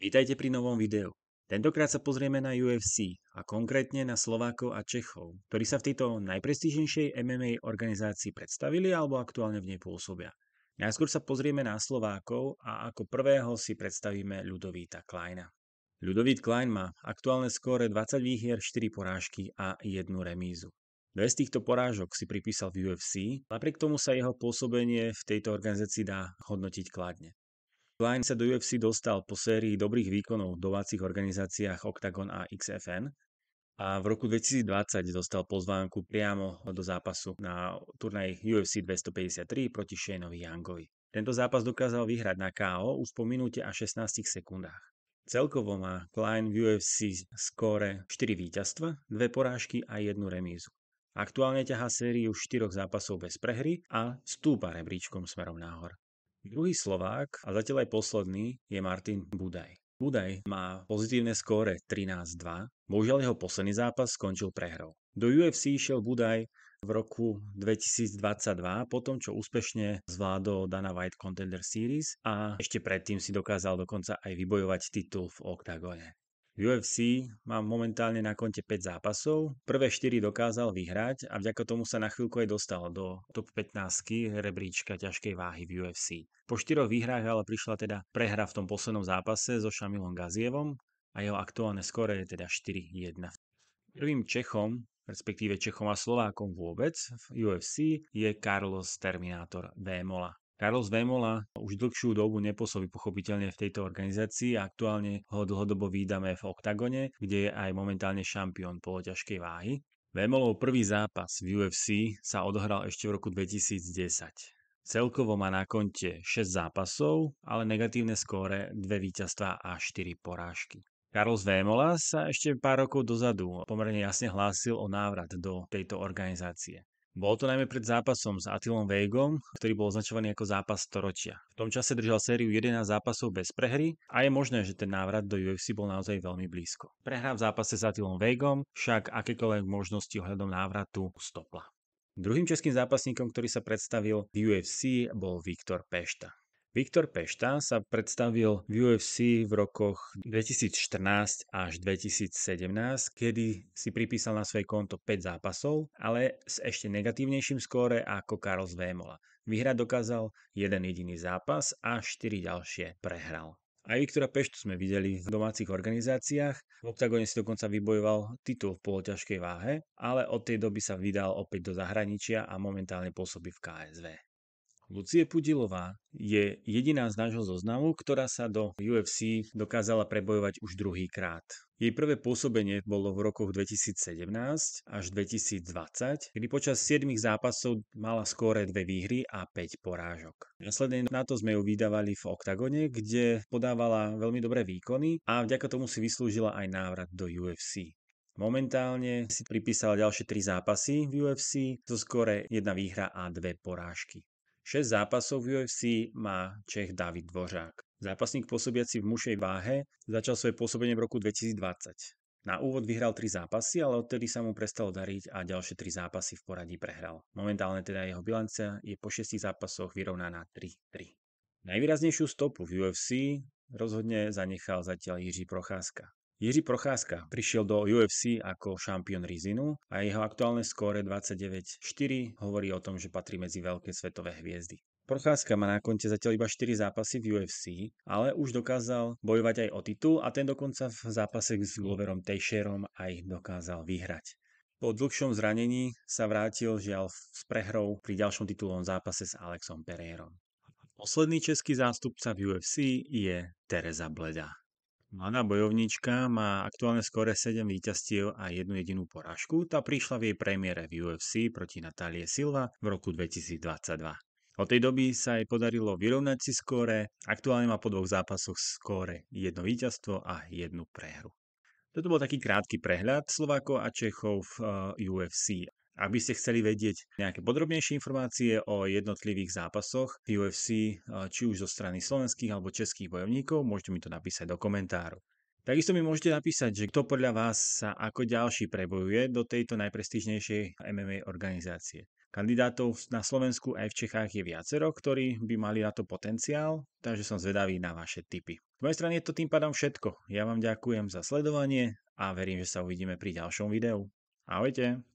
Vítajte pri novom videu. Tentokrát sa pozrieme na UFC a konkrétne na Slovákov a Čechov, ktorí sa v tejto najprestížnejšej MMA organizácii predstavili alebo aktuálne v nej pôsobia. Najskôr sa pozrieme na Slovákov a ako prvého si predstavíme Ľudovíta Kleina. Ľudovít Klein má aktuálne skóre 20 výhier, 4 porážky a 1 remízu. Dve z týchto porážok si pripísal v UFC, napriek tomu sa jeho pôsobenie v tejto organizácii dá hodnotiť kladne. Klein sa do UFC dostal po sérii dobrých výkonov v domácich organizáciách Octagon a XFN a v roku 2020 dostal pozvánku priamo do zápasu na turnaj UFC 253 proti Shaneovi Youngovi. Tento zápas dokázal vyhrať na KO už po minúte a 16 sekundách. Celkovo má Klein v UFC skóre 4 víťazstva, 2 porážky a 1 remízu. Aktuálne ťahá sériu 4 zápasov bez prehry a stúpa rebríčkom smerom nahor. Druhý Slovák a zatiaľ aj posledný je Martin Budaj. Budaj má pozitívne skóre 13-2, bohužiaľ jeho posledný zápas skončil prehrou. Do UFC išiel Budaj v roku 2022, po tom, čo úspešne zvládol Dana White Contender Series a ešte predtým si dokázal dokonca aj vybojovať titul v oktagone. UFC má momentálne na konte 5 zápasov, prvé 4 dokázal vyhrať a vďaka tomu sa na chvíľku aj dostal do top 15 rebríčka ťažkej váhy v UFC. Po 4 výhrách ale prišla teda prehra v tom poslednom zápase so Šamilom Gazievom a jeho aktuálne skore je teda 4-1. Prvým Čechom, respektíve Čechom a Slovákom vôbec v UFC je Carlos Terminator Vémola. Carlos Vemola už dlhšiu dobu nepôsobí pochopiteľne v tejto organizácii a aktuálne ho dlhodobo výdame v Oktagone, kde je aj momentálne šampión poloťažkej váhy. Vemolov prvý zápas v UFC sa odohral ešte v roku 2010. Celkovo má na konte 6 zápasov, ale negatívne skóre 2 víťazstva a 4 porážky. Carlos Vémola sa ešte pár rokov dozadu pomerne jasne hlásil o návrat do tejto organizácie. Bol to najmä pred zápasom s Atilom Vejgom, ktorý bol označovaný ako zápas storočia. V tom čase držal sériu 11 zápasov bez prehry a je možné, že ten návrat do UFC bol naozaj veľmi blízko. Prehra v zápase s Atilom Vejgom však akékoľvek možnosti ohľadom návratu stopla. Druhým českým zápasníkom, ktorý sa predstavil v UFC, bol Viktor Pešta. Viktor Pešta sa predstavil v UFC v rokoch 2014 až 2017, kedy si pripísal na svoje konto 5 zápasov, ale s ešte negatívnejším skóre ako Karol Zvémola. Vyhrať dokázal jeden jediný zápas a 4 ďalšie prehral. Aj Viktora Peštu sme videli v domácich organizáciách. V Octagone si dokonca vybojoval titul v poloťažkej váhe, ale od tej doby sa vydal opäť do zahraničia a momentálne pôsobí v KSV. Lucie Pudilová je jediná z nášho zoznamu, ktorá sa do UFC dokázala prebojovať už druhý krát. Jej prvé pôsobenie bolo v rokoch 2017 až 2020, kedy počas 7 zápasov mala skóre dve výhry a 5 porážok. Následne na to sme ju vydávali v Oktagone, kde podávala veľmi dobré výkony a vďaka tomu si vyslúžila aj návrat do UFC. Momentálne si pripísala ďalšie 3 zápasy v UFC, zo skore jedna výhra a dve porážky. 6 zápasov v UFC má Čech David Dvořák. Zápasník pôsobiaci v mušej váhe začal svoje pôsobenie v roku 2020. Na úvod vyhral 3 zápasy, ale odtedy sa mu prestalo dariť a ďalšie 3 zápasy v poradí prehral. Momentálne teda jeho bilancia je po 6 zápasoch vyrovnaná 3-3. Najvýraznejšiu stopu v UFC rozhodne zanechal zatiaľ Jiří Procházka. Jiří Procházka prišiel do UFC ako šampión Rizinu a jeho aktuálne skóre 29-4 hovorí o tom, že patrí medzi veľké svetové hviezdy. Procházka má na konte zatiaľ iba 4 zápasy v UFC, ale už dokázal bojovať aj o titul a ten dokonca v zápase s Gloverom Teixerom aj dokázal vyhrať. Po dlhšom zranení sa vrátil žiaľ s prehrou pri ďalšom titulovom zápase s Alexom Pereirom. Posledný český zástupca v UFC je Teresa Bleda. Mladá bojovníčka má aktuálne skore 7 víťazstiev a jednu jedinú porážku. Tá prišla v jej premiére v UFC proti Natálie Silva v roku 2022. Od tej doby sa jej podarilo vyrovnať si skóre, aktuálne má po dvoch zápasoch skóre jedno víťazstvo a jednu prehru. Toto bol taký krátky prehľad Slovákov a Čechov v eh, UFC. Ak by ste chceli vedieť nejaké podrobnejšie informácie o jednotlivých zápasoch UFC, eh, či už zo strany slovenských alebo českých bojovníkov, môžete mi to napísať do komentáru. Takisto mi môžete napísať, že kto podľa vás sa ako ďalší prebojuje do tejto najprestížnejšej MMA organizácie. Kandidátov na Slovensku aj v Čechách je viacero, ktorí by mali na to potenciál, takže som zvedavý na vaše tipy. Z mojej strany je to tým pádom všetko. Ja vám ďakujem za sledovanie a verím, že sa uvidíme pri ďalšom videu. Ahojte!